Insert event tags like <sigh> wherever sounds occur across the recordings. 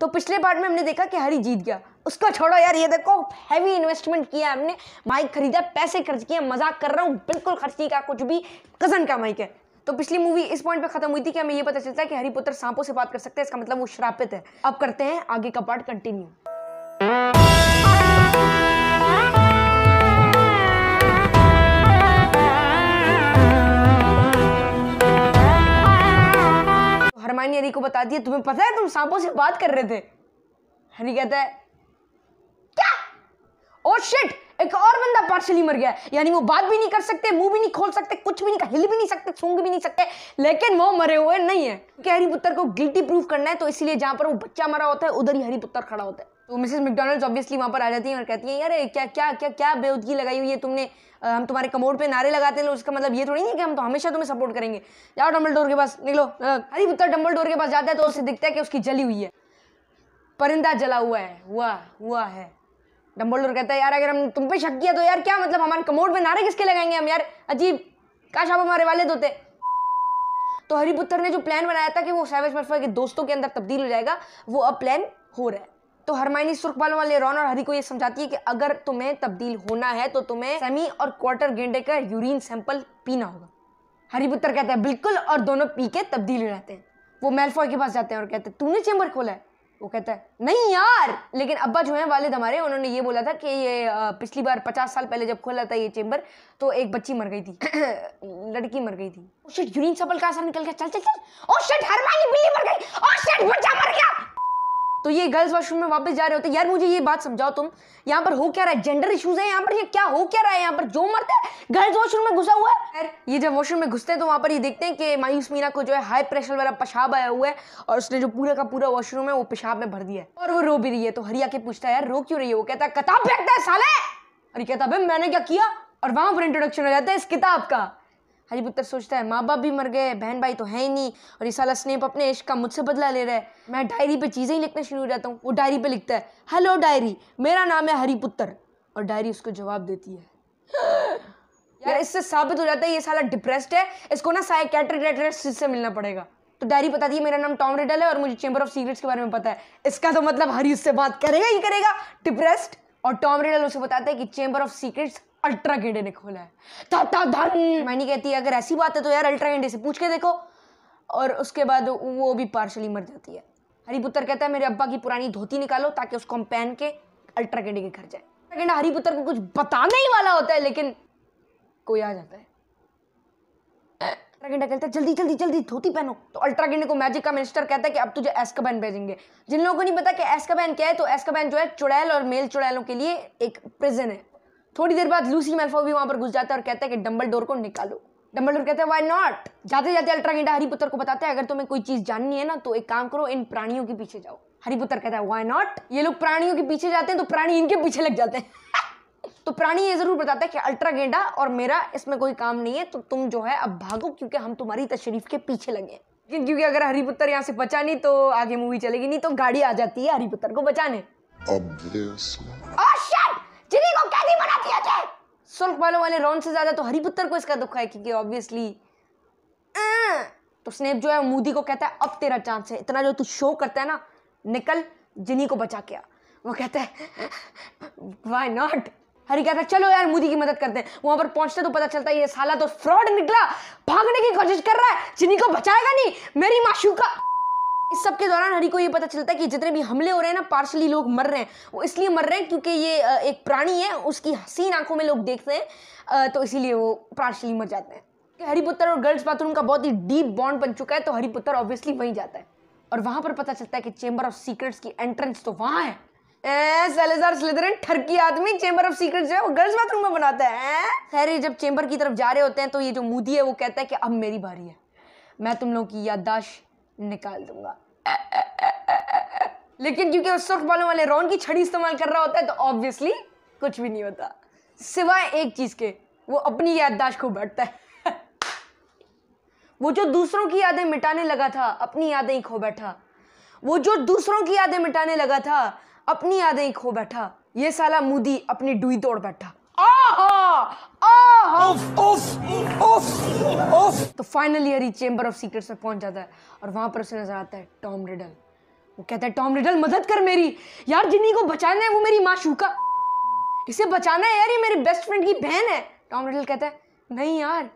तो पिछले पार्ट में हमने देखा कि हरी जीत गया उसको छोड़ो यार ये देखो हैवी इन्वेस्टमेंट किया हमने माइक खरीदा पैसे खर्च किए मजाक कर रहा हूँ बिल्कुल खर्ची का कुछ भी कजन का माइक है तो पिछली मूवी इस पॉइंट पे खत्म हुई थी कि हमें ये पता चलता है कि हरी पुत्र सांपों से बात कर सकते हैं इसका मतलब वो श्रापित है अब करते हैं आगे का पार्ट कंटिन्यू हरमानी हरी को बताती है तुम्हें पता है तुम सांपों से बात कर रहे थे हरी कहता है क्या ओ oh शिट एक और बंदा पार्शली मर गया यानी वो बात भी नहीं कर सकते मुंह भी नहीं खोल सकते कुछ भी नहीं हिल भी नहीं सकते सूंघ भी नहीं सकते लेकिन वो मरे हुए नहीं है क्योंकि हरी पुत्र को गिल्टी प्रूफ करना है तो इसलिए जहां पर वो बच्चा मरा होता है उधर ही हरी पुत्र खड़ा होता है तो मिसेस मैकडोनल्ड्स ऑब्वियसली वहाँ पर आ जाती हैं और कहती हैं यार क्या क्या क्या क्या बेउदगी लगाई हुई है तुमने हम तुम्हारे कमोड पे नारे लगाते हैं उसका मतलब ये थोड़ी नहीं है कि हम तो हमेशा तुम्हें सपोर्ट करेंगे जाओ डम्बल के पास निकलो हरी पुत्र डम्बल डोर के पास जाता है तो उसे दिखता है कि उसकी जली हुई है परिंदा जला हुआ है हुआ हुआ है डम्बल कहता है यार अगर हम तुम पे शक किया तो यार क्या मतलब हमारे कमोड पे नारे किसके लगाएंगे हम यार अजीब काश आप हमारे वाले होते तो हरिपुत्र ने जो प्लान बनाया था कि वो सैवेज मरफा के दोस्तों के अंदर तब्दील हो जाएगा वो अब प्लान हो रहा है तो हरमाइनी सुर्ख बालों वाले रॉन और हरी को ये समझाती है कि अगर तुम्हें तब्दील होना है तो तुम्हें सेमी और क्वार्टर गेंडे का यूरिन सैंपल पीना होगा हरी पुत्र कहते हैं बिल्कुल और दोनों पी के तब्दील हो जाते हैं वो मेलफॉय के पास जाते हैं और कहते हैं तूने चेंबर खोला है वो कहता है नहीं यार लेकिन अब्बा जो है वालिद हमारे उन्होंने ये बोला था कि ये पिछली बार पचास साल पहले जब खोला था ये चेंबर तो एक बच्ची मर गई थी <clears throat> लड़की मर गई थी ओ शिट यूरिन सैंपल का असर निकल गया चल चल चल ओ शिट हरमानी बिल्ली मर गई ओ शिट बच्चा मर गया तो ये गर्ल्स वॉशरूम में वापस जा रहे होते यार मुझे ये बात समझाओ तुम यहाँ पर हो क्या रहा है जेंडर इशूज है यहाँ पर ये क्या हो क्या रहा है यहाँ पर जो मरते हैं गर्ल्स वॉशरूम में घुसा हुआ है ये जब वॉशरूम में घुसते हैं तो वहाँ पर ये देखते हैं कि मायूस मीना को जो है हाई प्रेशर वाला पेशाब आया हुआ है और उसने जो पूरा का पूरा वॉशरूम है वो पेशाब में भर दिया है और वो रो भी रही है तो हरिया के पूछता है यार रो क्यों रही है वो कहता है कताब फेंकता है साले और कहता है मैंने क्या किया और वहां पर इंट्रोडक्शन हो जाता है इस किताब का हरी पुत्र सोचता है माँ बाप भी मर गए बहन भाई तो है ही नहीं और ये साला स्नेप अपने इश्क का मुझसे बदला ले रहा है मैं डायरी पे चीज़ें ही लिखना शुरू हो जाता हूँ वो डायरी पे लिखता है हेलो डायरी मेरा नाम है हरिपुत्र और डायरी उसको जवाब देती है <laughs> यार इससे साबित हो जाता है ये साला डिप्रेस्ड है इसको ना साइकेट्रिक से मिलना पड़ेगा तो डायरी बताती है मेरा नाम टॉम रिडल है और मुझे चेंबर ऑफ सीक्रेट्स के बारे में पता है इसका तो मतलब हरी उससे बात करेगा ही करेगा डिप्रेस्ड और टॉम रिडल उसे बताता है कि चेंबर ऑफ सीक्रेट्स अल्ट्रा गेंडे ने खोला है था था धन नहीं कहती अगर ऐसी बात है तो यार अल्ट्रा गेंडे से पूछ के देखो और उसके बाद वो भी पार्शली मर जाती है हरिपुत्र कहता है मेरे अब्बा की पुरानी धोती निकालो ताकि उसको हम पहन के अल्ट्रा गेंडे के घर जाए गेंडा हरिपुत्र को कुछ बताने ही वाला होता है लेकिन कोई आ जाता है अल्ट्रा गेंडा कहता है जल्दी जल्दी जल्दी धोती पहनो तो अल्ट्रा गेंडे को मैजिक का मिनिस्टर कहता है कि अब तुझे एस्काबैन भेजेंगे जिन लोगों को नहीं पता कि एस्काबैन क्या है तो एस्काबैन जो है चुड़ैल और मेल चुड़ैलों के लिए एक प्रिजन है थोड़ी देर बाद लूसी मेल्फो भी वहां पर घुस जाता है और कहता है कि डम्बल डोर को निकालो डम्बल डोर कहता है वाई नॉट जाते जाते अल्ट्रा गेंडा हरी पुत्र को बताते हैं अगर तुम्हें कोई चीज़ जाननी है ना तो एक काम करो इन प्राणियों के पीछे जाओ हरी पुत्र कहता है वाई नॉट ये लोग प्राणियों के पीछे जाते हैं तो प्राणी इनके पीछे लग जाते हैं <laughs> तो प्राणी ये जरूर बताता है कि अल्ट्रा गेंडा और मेरा इसमें कोई काम नहीं है तो तुम जो है अब भागो क्योंकि हम तुम्हारी तशरीफ के पीछे लगे लेकिन क्योंकि अगर हरी पुत्र यहाँ से बचा नहीं तो आगे मूवी चलेगी नहीं तो गाड़ी आ जाती है हरी पुत्र को बचाने Obviously. Oh, shit! जिनी को कैदी बना दिया जाए सुल्क बालों वाले रॉन से ज्यादा तो हरिपुत्र को इसका दुख है क्योंकि ऑब्वियसली अं, तो स्नेप जो है मोदी को कहता है अब तेरा चांस है इतना जो तू शो करता है ना निकल जिनी को बचा के वो कहता है वाई नॉट हरी कहता है चलो यार मोदी की मदद करते हैं वहां पर पहुंचते तो पता चलता है ये साला तो फ्रॉड निकला भागने की कोशिश कर रहा है जिनी को बचाएगा नहीं मेरी माशू का इस सब के दौरान हरी को ये पता चलता है कि जितने भी हमले हो रहे हैं ना पार्शली लोग मर रहे हैं वो इसलिए मर रहे हैं क्योंकि ये एक प्राणी है उसकी हसीन आंखों में लोग देखते हैं तो इसीलिए वो पार्शली मर जाते हैं हरिपुत्र और गर्ल्स बाथरूम का बहुत ही डीप बॉन्ड बन चुका है तो हरिपुत्र ऑब्वियसली वहीं जाता है और वहां पर पता चलता है कि चेंबर ऑफ सीक्रेट्स की एंट्रेंस तो वहां है ठरकी आदमी चेंबर ऑफ सीक्रेट जो है वो गर्ल्स बाथरूम में बनाता है खैर जब चेंबर की तरफ जा रहे होते हैं तो ये जो मोदी है वो कहता है कि अब मेरी बारी है मैं तुम लोगों की याददाश्त निकाल दूंगा लेकिन क्योंकि उस वक्त मालूम वाले रॉन की छड़ी इस्तेमाल कर रहा होता है तो ऑब्वियसली कुछ भी नहीं होता सिवाय एक चीज़ के वो अपनी याददाश्त को बैठता है वो जो दूसरों की यादें मिटाने लगा था अपनी यादें ही खो बैठा वो जो दूसरों की यादें मिटाने लगा था अपनी यादें ही खो बैठा ये साला मूदी अपनी डुई तोड़ बैठा आ तो finally Harry chamber of secrets में पहुंच जाता है और वहां पर उसे नजर आता है टॉम रिडल वो कहता है टॉम रिडल मदद कर मेरी यार जिन्हीं को बचाना है वो मेरी माँ शूका इसे बचाना है यार ये मेरे बेस्ट फ्रेंड की बहन है टॉम रिडल कहता है नहीं यार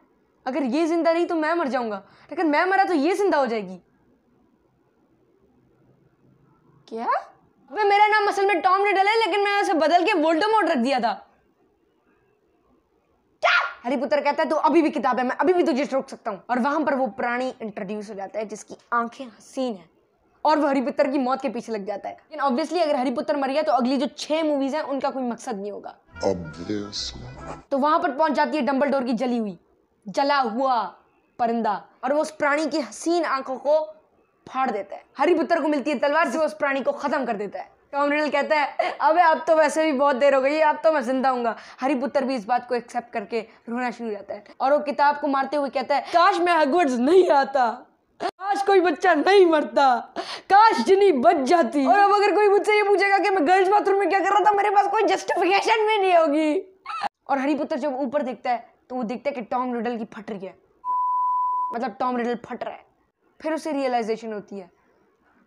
अगर ये जिंदा नहीं तो मैं मर जाऊंगा लेकिन मैं मरा तो ये जिंदा हो जाएगी क्या अबे मेरा नाम असल में टॉम रिडल है लेकिन मैंने उसे बदल के वोल्टोमोट रख दिया था हरिपुत्र कहता है तो अभी भी किताब है मैं अभी भी तुझे रोक सकता हूँ और वहां पर वो प्राणी इंट्रोड्यूस हो जाता है जिसकी आंखें हसीन है और वो हरिपुत्र की मौत के पीछे लग जाता है लेकिन ऑब्वियसली अगर हरिपुत्र मर गया तो अगली जो छह मूवीज हैं उनका कोई मकसद नहीं होगा तो वहां पर पहुंच जाती है डम्बल डोर की जली हुई जला हुआ परिंदा और वो उस प्राणी की हसीन आंखों को फाड़ देता है हरिपुत्र को मिलती है तलवार से वो उस प्राणी को खत्म कर देता है कॉमरेडल तो कहता है अबे अब तो वैसे भी बहुत देर हो गई अब तो मैं जिंदा हूँ हरी पुत्र भी इस बात को एक्सेप्ट करके रोना शुरू हो जाता है और वो किताब को मारते हुए कहता है काश मैं हगवर्ड्स नहीं आता काश कोई बच्चा नहीं मरता काश जिनी बच जाती और अब अगर कोई मुझसे ये पूछेगा कि मैं गर्ल्स बाथरूम में क्या कर रहा था मेरे पास कोई जस्टिफिकेशन भी नहीं होगी और हरी पुत्र जब ऊपर देखता है तो वो देखता है कि टॉम रिडल की फट रही है मतलब टॉम रिडल फट रहा है फिर उसे रियलाइजेशन होती है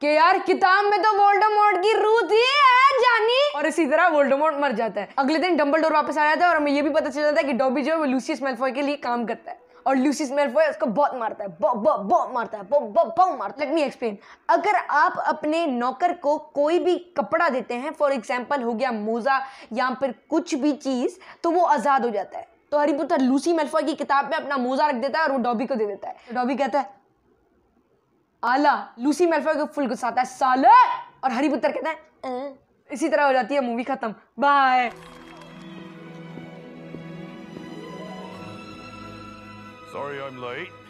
कि यार किताब में तो वोल्डेमॉर्ट की रूह थी है जानी और इसी तरह वोल्डेमॉर्ट मर जाता है अगले दिन डोर वापस आ जाता है और हमें ये भी पता चल जाता है कि डॉबी जो है वो लूसियस मेलफॉय के लिए काम करता है और लूसियस मेल्फॉय उसको बहुत मारता है बहुत बहुत मारता है बहुत बहुत मारता है लेट मी एक्सप्लेन अगर आप अपने नौकर को कोई भी कपड़ा देते हैं फॉर एग्जाम्पल हो गया मोज़ा या फिर कुछ भी चीज़ तो वो आज़ाद हो जाता है तो हरी पुत्र लूसी मेलफॉय की किताब में अपना मोज़ा रख देता है और वो डॉबी को दे देता है डॉबी तो कहता है आला लूसी मेल्फॉय को फुल गुस्सा आता है साले और हरी पुत्र कहता है अं. इसी तरह हो जाती है मूवी खत्म bye Sorry I'm late.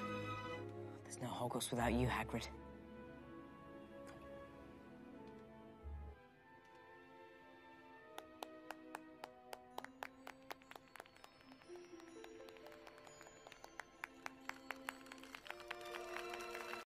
There's no Hogwarts without you, Hagrid.